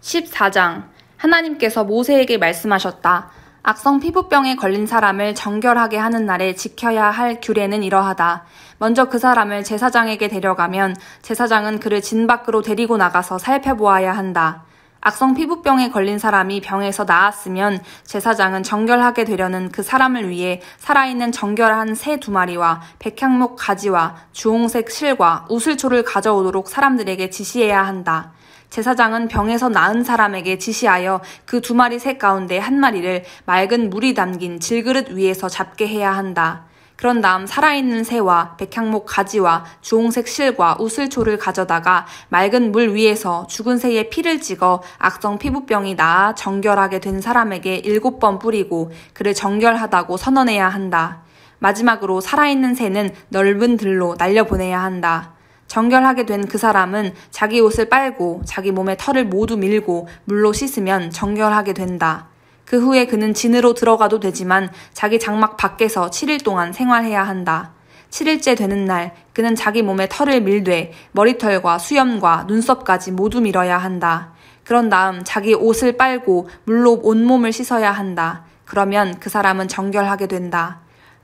14장 하나님께서 모세에게 말씀하셨다. 악성 피부병에 걸린 사람을 정결하게 하는 날에 지켜야 할 규례는 이러하다. 먼저 그 사람을 제사장에게 데려가면 제사장은 그를 진 밖으로 데리고 나가서 살펴보아야 한다. 악성 피부병에 걸린 사람이 병에서 나았으면 제사장은 정결하게 되려는 그 사람을 위해 살아있는 정결한 새 두 마리와 백향목 가지와 주홍색 실과 우슬초를 가져오도록 사람들에게 지시해야 한다. 제사장은 병에서 나은 사람에게 지시하여 그 두 마리 새 가운데 한 마리를 맑은 물이 담긴 질그릇 위에서 잡게 해야 한다. 그런 다음 살아있는 새와 백향목 가지와 주홍색 실과 우슬초를 가져다가 맑은 물 위에서 죽은 새의 피를 찍어 악성 피부병이 나아 정결하게 된 사람에게 일곱 번 뿌리고 그를 정결하다고 선언해야 한다. 마지막으로 살아있는 새는 넓은 들로 날려보내야 한다. 정결하게 된 그 사람은 자기 옷을 빨고 자기 몸의 털을 모두 밀고 물로 씻으면 정결하게 된다. 그 후에 그는 진으로 들어가도 되지만 자기 장막 밖에서 7일 동안 생활해야 한다. 7일째 되는 날 그는 자기 몸의 털을 밀되 머리털과 수염과 눈썹까지 모두 밀어야 한다. 그런 다음 자기 옷을 빨고 물로 온몸을 씻어야 한다. 그러면 그 사람은 정결하게 된다.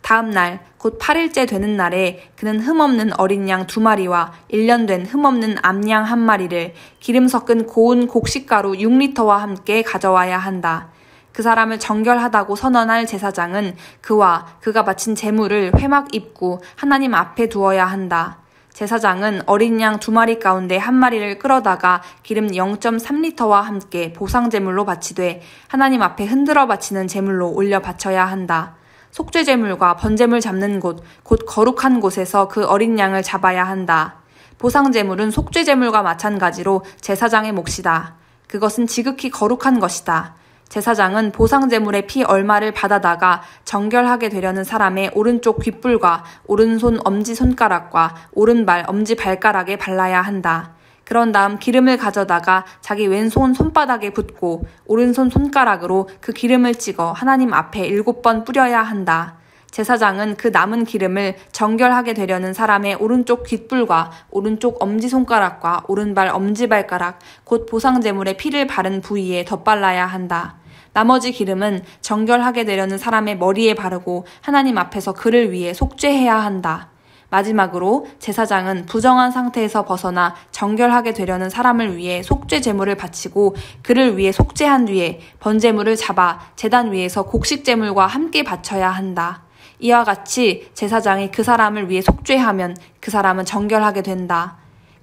다음 날, 곧 8일째 되는 날에 그는 흠없는 어린 양 두 마리와 1년 된 흠없는 암양 한 마리를 기름 섞은 고운 곡식가루 6리터와 함께 가져와야 한다. 그 사람을 정결하다고 선언할 제사장은 그와 그가 바친 재물을 회막 입구 하나님 앞에 두어야 한다. 제사장은 어린 양 두 마리 가운데 한 마리를 끌어다가 기름 0.3리터와 함께 보상 제물로 바치되 하나님 앞에 흔들어 바치는 제물로 올려 바쳐야 한다. 속죄제물과 번제물 잡는 곳, 곧 거룩한 곳에서 그 어린 양을 잡아야 한다. 보상제물은 속죄제물과 마찬가지로 제사장의 몫이다. 그것은 지극히 거룩한 것이다. 제사장은 보상제물의 피 얼마를 받아다가 정결하게 되려는 사람의 오른쪽 귓불과 오른손 엄지손가락과 오른발 엄지발가락에 발라야 한다. 그런 다음 기름을 가져다가 자기 왼손 손바닥에 붓고 오른손 손가락으로 그 기름을 찍어 하나님 앞에 일곱 번 뿌려야 한다. 제사장은 그 남은 기름을 정결하게 되려는 사람의 오른쪽 귓불과 오른쪽 엄지손가락과 오른발 엄지발가락, 곧 보상제물의 피를 바른 부위에 덧발라야 한다. 나머지 기름은 정결하게 되려는 사람의 머리에 바르고 하나님 앞에서 그를 위해 속죄해야 한다. 마지막으로 제사장은 부정한 상태에서 벗어나 정결하게 되려는 사람을 위해 속죄 제물을 바치고 그를 위해 속죄한 뒤에 번제물을 잡아 재단 위에서 곡식 제물과 함께 바쳐야 한다. 이와 같이 제사장이 그 사람을 위해 속죄하면 그 사람은 정결하게 된다.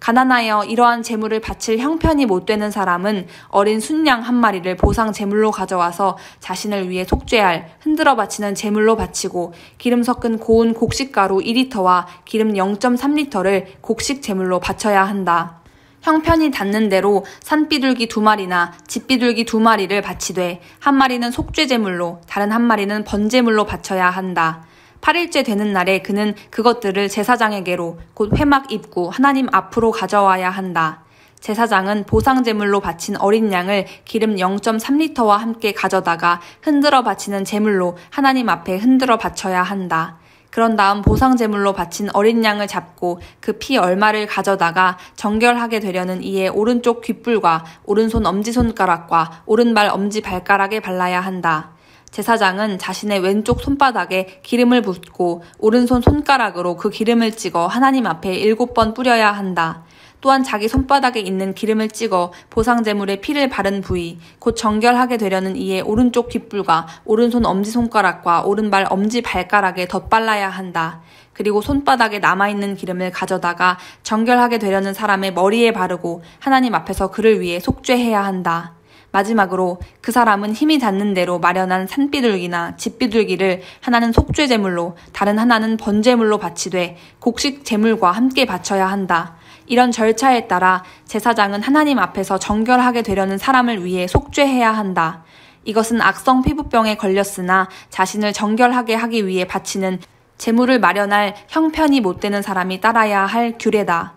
가난하여 이러한 재물을 바칠 형편이 못 되는 사람은 어린 순양 한 마리를 보상 재물로 가져와서 자신을 위해 속죄할 흔들어 바치는 재물로 바치고 기름 섞은 고운 곡식가루 2리터와 기름 0.3리터를 곡식 재물로 바쳐야 한다. 형편이 닿는 대로 산비둘기 두 마리나 집비둘기 두 마리를 바치되 한 마리는 속죄재물로 다른 한 마리는 번재물로 바쳐야 한다. 8일째 되는 날에 그는 그것들을 제사장에게로 곧 회막 입구 하나님 앞으로 가져와야 한다. 제사장은 보상제물로 바친 어린 양을 기름 0.3리터와 함께 가져다가 흔들어 바치는 제물로 하나님 앞에 흔들어 바쳐야 한다. 그런 다음 보상제물로 바친 어린 양을 잡고 그 피 얼마를 가져다가 정결하게 되려는 이의 오른쪽 귓불과 오른손 엄지손가락과 오른발 엄지발가락에 발라야 한다. 제사장은 자신의 왼쪽 손바닥에 기름을 붓고 오른손 손가락으로 그 기름을 찍어 하나님 앞에 일곱 번 뿌려야 한다. 또한 자기 손바닥에 있는 기름을 찍어 보상재물에 피를 바른 부위, 곧 정결하게 되려는 이의 오른쪽 귓불과 오른손 엄지손가락과 오른발 엄지발가락에 덧발라야 한다. 그리고 손바닥에 남아있는 기름을 가져다가 정결하게 되려는 사람의 머리에 바르고 하나님 앞에서 그를 위해 속죄해야 한다. 마지막으로 그 사람은 힘이 닿는 대로 마련한 산비둘기나 집비둘기를 하나는 속죄 제물로 다른 하나는 번제물로 바치되 곡식 제물과 함께 바쳐야 한다. 이런 절차에 따라 제사장은 하나님 앞에서 정결하게 되려는 사람을 위해 속죄해야 한다. 이것은 악성 피부병에 걸렸으나 자신을 정결하게 하기 위해 바치는 재물을 마련할 형편이 못 되는 사람이 따라야 할 규례다.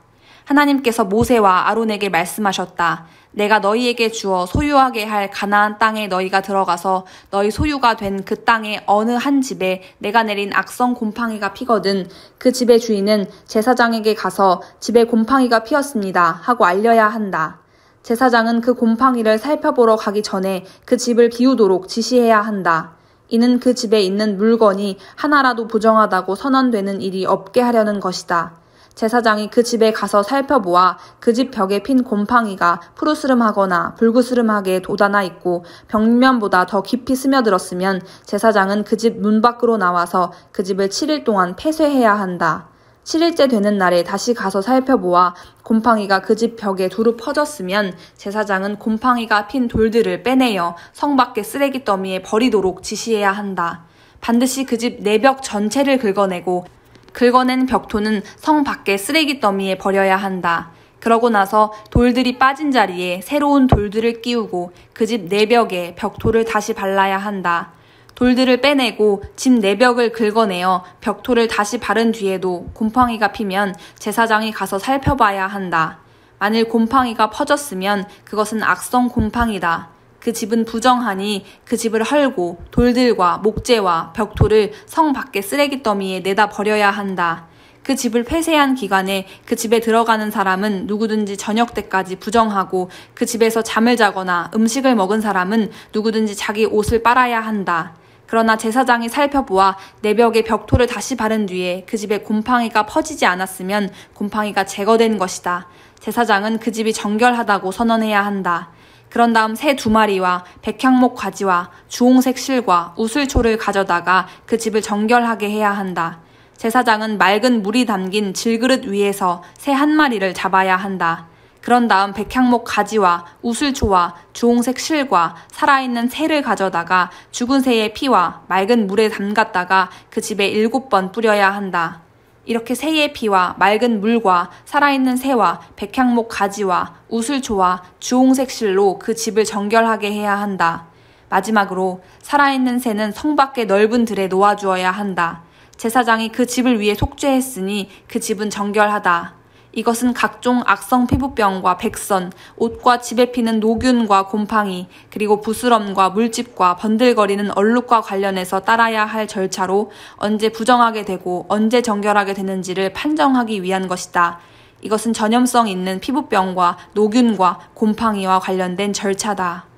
하나님께서 모세와 아론에게 말씀하셨다. 내가 너희에게 주어 소유하게 할 가나안 땅에 너희가 들어가서 너희 소유가 된 그 땅의 어느 한 집에 내가 내린 악성 곰팡이가 피거든 그 집의 주인은 제사장에게 가서 집에 곰팡이가 피었습니다 하고 알려야 한다. 제사장은 그 곰팡이를 살펴보러 가기 전에 그 집을 비우도록 지시해야 한다. 이는 그 집에 있는 물건이 하나라도 부정하다고 선언되는 일이 없게 하려는 것이다. 제사장이 그 집에 가서 살펴보아 그 집 벽에 핀 곰팡이가 푸르스름하거나 불구스름하게 돋아나 있고 벽면보다 더 깊이 스며들었으면 제사장은 그 집 문 밖으로 나와서 그 집을 7일 동안 폐쇄해야 한다. 7일째 되는 날에 다시 가서 살펴보아 곰팡이가 그 집 벽에 두루 퍼졌으면 제사장은 곰팡이가 핀 돌들을 빼내어 성 밖의 쓰레기 더미에 버리도록 지시해야 한다. 반드시 그 집 내벽 전체를 긁어내고 긁어낸 벽토는 성 밖의 쓰레기 더미에 버려야 한다. 그러고 나서 돌들이 빠진 자리에 새로운 돌들을 끼우고 그 집 내벽에 벽토를 다시 발라야 한다. 돌들을 빼내고 집 내벽을 긁어내어 벽토를 다시 바른 뒤에도 곰팡이가 피면 제사장이 가서 살펴봐야 한다. 만일 곰팡이가 퍼졌으면 그것은 악성 곰팡이다. 그 집은 부정하니 그 집을 헐고 돌들과 목재와 벽돌을 성 밖의 쓰레기 더미에 내다 버려야 한다. 그 집을 폐쇄한 기간에 그 집에 들어가는 사람은 누구든지 저녁 때까지 부정하고 그 집에서 잠을 자거나 음식을 먹은 사람은 누구든지 자기 옷을 빨아야 한다. 그러나 제사장이 살펴보아 내벽에 벽토를 다시 바른 뒤에 그 집에 곰팡이가 퍼지지 않았으면 곰팡이가 제거된 것이다. 제사장은 그 집이 정결하다고 선언해야 한다. 그런 다음 새 두 마리와 백향목 가지와 주홍색 실과 우슬초를 가져다가 그 집을 정결하게 해야 한다. 제사장은 맑은 물이 담긴 질그릇 위에서 새 한 마리를 잡아야 한다. 그런 다음 백향목 가지와 우슬초와 주홍색 실과 살아있는 새를 가져다가 죽은 새의 피와 맑은 물에 담갔다가 그 집에 일곱 번 뿌려야 한다. 이렇게 새의 피와 맑은 물과 살아있는 새와 백향목 가지와 우슬초와 주홍색 실로 그 집을 정결하게 해야 한다. 마지막으로 살아있는 새는 성 밖의 넓은 들에 놓아주어야 한다. 제사장이 그 집을 위해 속죄했으니 그 집은 정결하다. 이것은 각종 악성 피부병과 백선, 옷과 집에 피는 노균과 곰팡이, 그리고 부스럼과 물집과 번들거리는 얼룩과 관련해서 따라야 할 절차로 언제 부정하게 되고 언제 정결하게 되는지를 판정하기 위한 것이다. 이것은 전염성 있는 피부병과 노균과 곰팡이와 관련된 절차다.